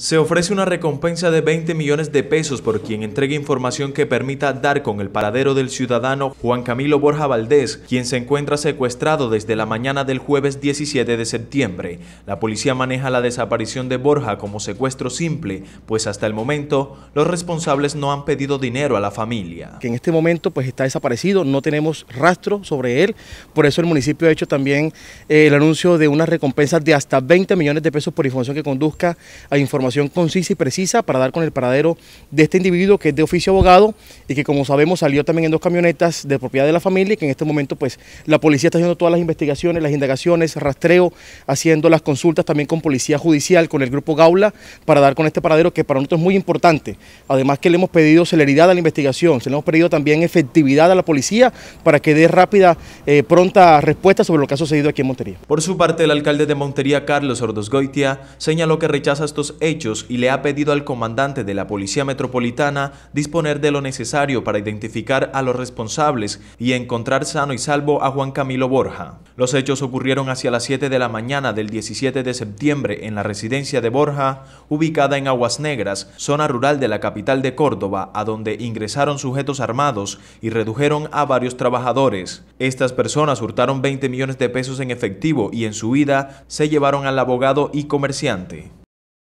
Se ofrece una recompensa de 20 millones de pesos por quien entregue información que permita dar con el paradero del ciudadano Juan Camilo Borja Valdés, quien se encuentra secuestrado desde la mañana del jueves 17 de septiembre. La policía maneja la desaparición de Borja como secuestro simple, pues hasta el momento los responsables no han pedido dinero a la familia. Que en este momento pues está desaparecido, no tenemos rastro sobre él, por eso el municipio ha hecho también eh, el anuncio de una recompensa de hasta 20 millones de pesos por información que conduzca a información concisa y precisa para dar con el paradero de este individuo que es de oficio abogado y que como sabemos salió también en dos camionetas de propiedad de la familia y que en este momento pues la policía está haciendo todas las investigaciones, las indagaciones, rastreo, haciendo las consultas también con policía judicial, con el grupo Gaula para dar con este paradero que para nosotros es muy importante. Además que le hemos pedido celeridad a la investigación, se le hemos pedido también efectividad a la policía para que dé rápida, eh, pronta respuesta sobre lo que ha sucedido aquí en Montería. Por su parte, el alcalde de Montería, Carlos Goitia señaló que rechaza estos hechos y le ha pedido al comandante de la Policía Metropolitana disponer de lo necesario para identificar a los responsables y encontrar sano y salvo a Juan Camilo Borja. Los hechos ocurrieron hacia las 7 de la mañana del 17 de septiembre en la residencia de Borja, ubicada en Aguas Negras, zona rural de la capital de Córdoba, a donde ingresaron sujetos armados y redujeron a varios trabajadores. Estas personas hurtaron 20 millones de pesos en efectivo y en su huida se llevaron al abogado y comerciante.